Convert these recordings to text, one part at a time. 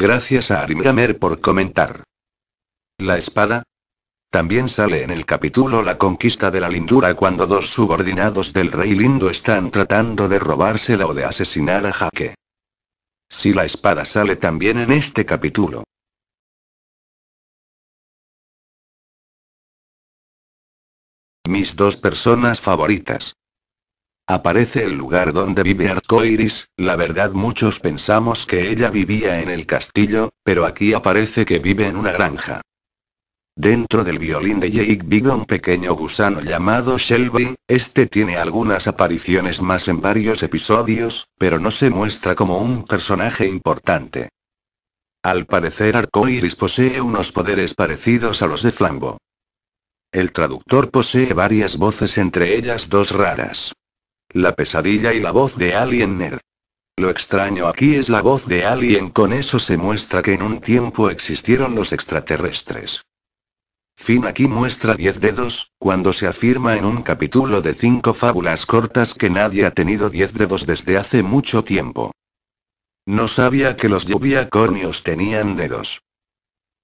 Gracias a Arimgamer por comentar. La espada. También sale en el capítulo La conquista de la lindura cuando dos subordinados del rey lindo están tratando de robársela o de asesinar a Jaque. Si la espada sale también en este capítulo. Mis dos personas favoritas. Aparece el lugar donde vive Arcoiris, la verdad muchos pensamos que ella vivía en el castillo, pero aquí aparece que vive en una granja. Dentro del violín de Jake vive un pequeño gusano llamado Shelby, este tiene algunas apariciones más en varios episodios, pero no se muestra como un personaje importante. Al parecer Arcoiris posee unos poderes parecidos a los de Flambo. El traductor posee varias voces entre ellas dos raras. La pesadilla y la voz de Alien Nerd. Lo extraño aquí es la voz de Alien, con eso se muestra que en un tiempo existieron los extraterrestres. Fin aquí muestra 10 dedos, cuando se afirma en un capítulo de 5 fábulas cortas que nadie ha tenido 10 dedos desde hace mucho tiempo. No sabía que los lluviacornios tenían dedos.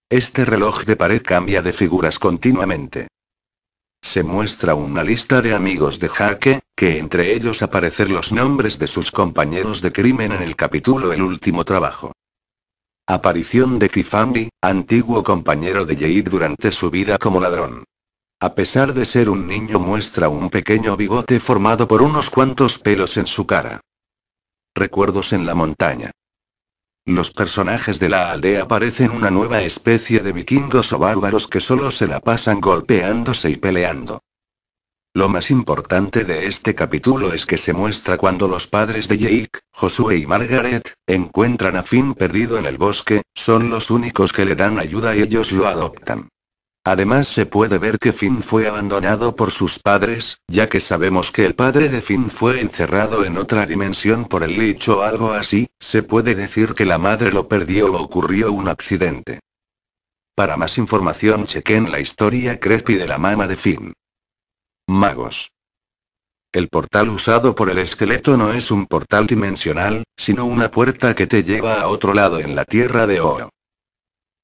Este reloj de pared cambia de figuras continuamente. Se muestra una lista de amigos de Jaque, que entre ellos aparecer los nombres de sus compañeros de crimen en el capítulo El último trabajo. Aparición de Kifambi, antiguo compañero de Jade durante su vida como ladrón. A pesar de ser un niño muestra un pequeño bigote formado por unos cuantos pelos en su cara. Recuerdos en la montaña. Los personajes de la aldea parecen una nueva especie de vikingos o bárbaros que solo se la pasan golpeándose y peleando. Lo más importante de este capítulo es que se muestra cuando los padres de Jake, Josué y Margaret, encuentran a Finn perdido en el bosque, son los únicos que le dan ayuda y ellos lo adoptan. Además se puede ver que Finn fue abandonado por sus padres, ya que sabemos que el padre de Finn fue encerrado en otra dimensión por el Lich o algo así, se puede decir que la madre lo perdió o ocurrió un accidente. Para más información chequen la historia creepy de la mama de Finn. Magos. El portal usado por el esqueleto no es un portal dimensional, sino una puerta que te lleva a otro lado en la tierra de Oro.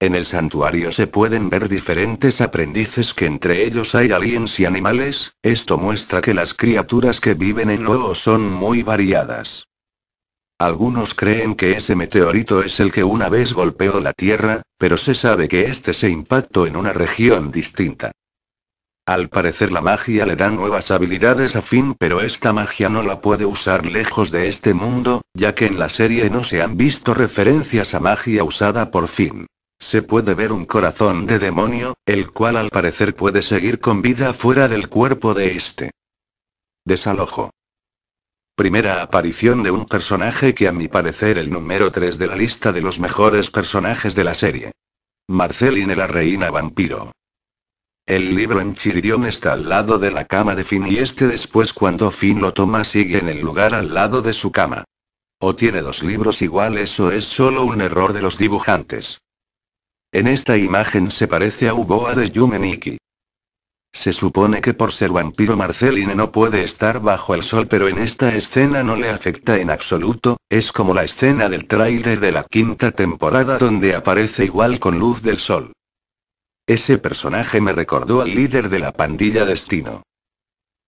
En el santuario se pueden ver diferentes aprendices que entre ellos hay aliens y animales, esto muestra que las criaturas que viven en OO son muy variadas. Algunos creen que ese meteorito es el que una vez golpeó la Tierra, pero se sabe que este se impactó en una región distinta. Al parecer la magia le da nuevas habilidades a Finn pero esta magia no la puede usar lejos de este mundo, ya que en la serie no se han visto referencias a magia usada por Finn. Se puede ver un corazón de demonio, el cual al parecer puede seguir con vida fuera del cuerpo de este. Desalojo. Primera aparición de un personaje que a mi parecer el número 3 de la lista de los mejores personajes de la serie. Marceline la reina vampiro. El libro en Chiridión está al lado de la cama de Finn y este después cuando Finn lo toma sigue en el lugar al lado de su cama. O tiene dos libros iguales o es solo un error de los dibujantes. En esta imagen se parece a Uboa de Yumeniki. Se supone que por ser vampiro Marceline no puede estar bajo el sol pero en esta escena no le afecta en absoluto, es como la escena del tráiler de la quinta temporada donde aparece igual con luz del sol. Ese personaje me recordó al líder de la pandilla Destino.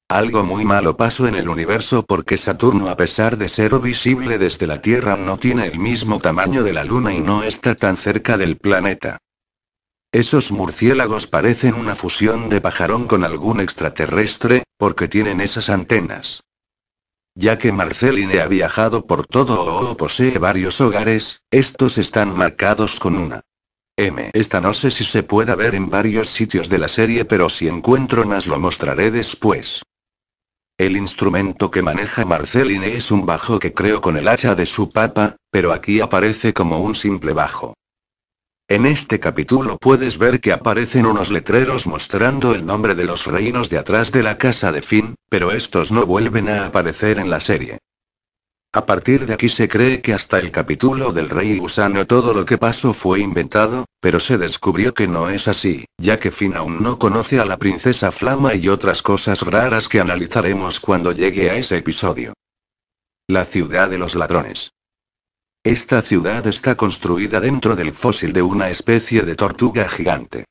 Algo muy malo pasó en el universo porque Saturno a pesar de ser visible desde la Tierra no tiene el mismo tamaño de la Luna y no está tan cerca del planeta. Esos murciélagos parecen una fusión de pajarón con algún extraterrestre, porque tienen esas antenas. Ya que Marceline ha viajado por todo o posee varios hogares, estos están marcados con una. M. Esta no sé si se pueda ver en varios sitios de la serie pero si encuentro más lo mostraré después. El instrumento que maneja Marceline es un bajo que creo con el hacha de su papa, pero aquí aparece como un simple bajo. En este capítulo puedes ver que aparecen unos letreros mostrando el nombre de los reinos de atrás de la casa de Finn, pero estos no vuelven a aparecer en la serie. A partir de aquí se cree que hasta el capítulo del rey gusano todo lo que pasó fue inventado, pero se descubrió que no es así, ya que Finn aún no conoce a la princesa Flama y otras cosas raras que analizaremos cuando llegue a ese episodio. La ciudad de los ladrones. Esta ciudad está construida dentro del fósil de una especie de tortuga gigante.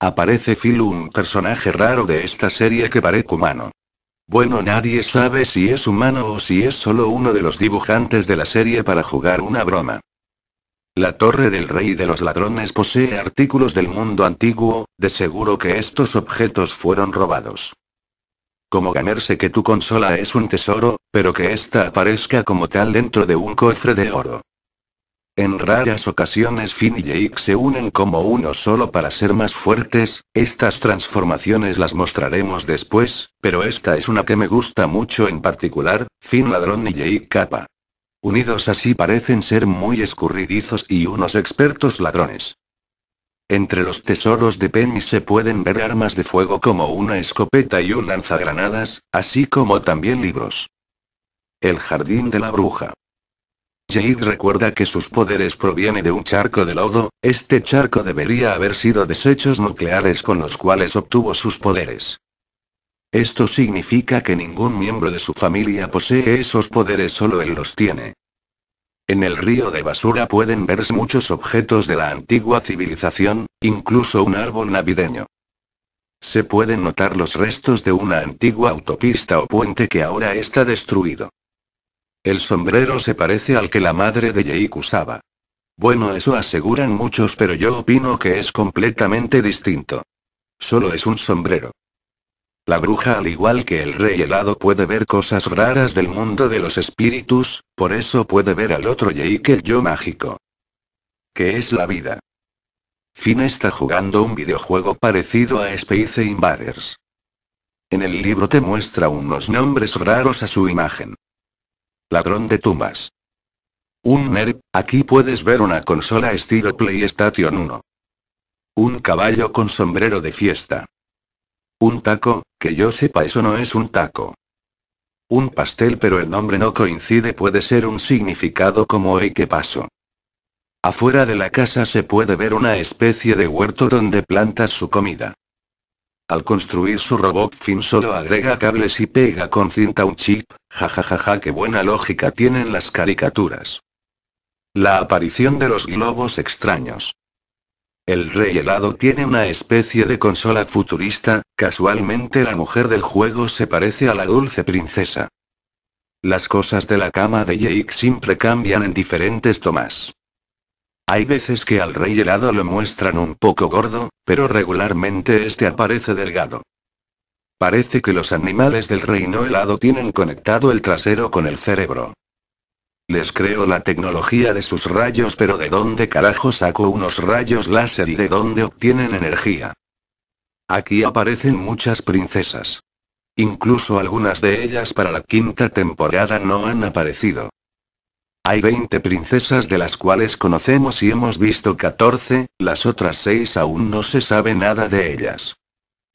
Aparece Phil, un personaje raro de esta serie que parece humano. Bueno, nadie sabe si es humano o si es solo uno de los dibujantes de la serie para jugar una broma. La torre del rey de los ladrones posee artículos del mundo antiguo, de seguro que estos objetos fueron robados. Como ganarse que tu consola es un tesoro, pero que ésta aparezca como tal dentro de un cofre de oro. En raras ocasiones Finn y Jake se unen como uno solo para ser más fuertes, estas transformaciones las mostraremos después, pero esta es una que me gusta mucho en particular, Finn ladrón y Jake capa. Unidos así parecen ser muy escurridizos y unos expertos ladrones. Entre los tesoros de Penny se pueden ver armas de fuego como una escopeta y un lanzagranadas, así como también libros. El jardín de la bruja. Jade recuerda que sus poderes provienen de un charco de lodo, este charco debería haber sido desechos nucleares con los cuales obtuvo sus poderes. Esto significa que ningún miembro de su familia posee esos poderes, solo él los tiene. En el río de basura pueden verse muchos objetos de la antigua civilización, incluso un árbol navideño. Se pueden notar los restos de una antigua autopista o puente que ahora está destruido. El sombrero se parece al que la madre de Jake usaba. Bueno, eso aseguran muchos, pero yo opino que es completamente distinto. Solo es un sombrero. La bruja, al igual que el rey helado, puede ver cosas raras del mundo de los espíritus, por eso puede ver al otro Jake el yo mágico. ¿Qué es la vida? Finn está jugando un videojuego parecido a Space Invaders. En el libro te muestra unos nombres raros a su imagen. Ladrón de tumbas. Un nerd, aquí puedes ver una consola estilo PlayStation 1. Un caballo con sombrero de fiesta. Un taco, que yo sepa eso no es un taco. Un pastel pero el nombre no coincide puede ser un significado como hoy que paso. Afuera de la casa se puede ver una especie de huerto donde plantas su comida. Al construir su robot Finn solo agrega cables y pega con cinta un chip, Jajajaja, qué buena lógica tienen las caricaturas. La aparición de los globos extraños. El rey helado tiene una especie de consola futurista, casualmente la mujer del juego se parece a la dulce princesa. Las cosas de la cama de Jake siempre cambian en diferentes tomas. Hay veces que al rey helado lo muestran un poco gordo, pero regularmente este aparece delgado. Parece que los animales del reino helado tienen conectado el trasero con el cerebro. Les creo la tecnología de sus rayos, pero ¿de dónde carajo saco unos rayos láser y de dónde obtienen energía? Aquí aparecen muchas princesas. Incluso algunas de ellas para la quinta temporada no han aparecido. Hay 20 princesas de las cuales conocemos y hemos visto 14, las otras 6 aún no se sabe nada de ellas.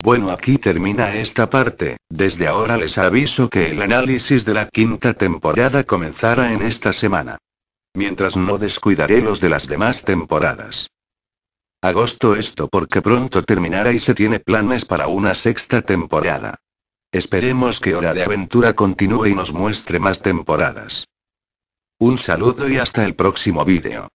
Bueno, aquí termina esta parte. Desde ahora les aviso que el análisis de la quinta temporada comenzará en esta semana. Mientras no descuidaré los de las demás temporadas. Agosto esto porque pronto terminará y se tiene planes para una sexta temporada. Esperemos que Hora de Aventura continúe y nos muestre más temporadas. Un saludo y hasta el próximo vídeo.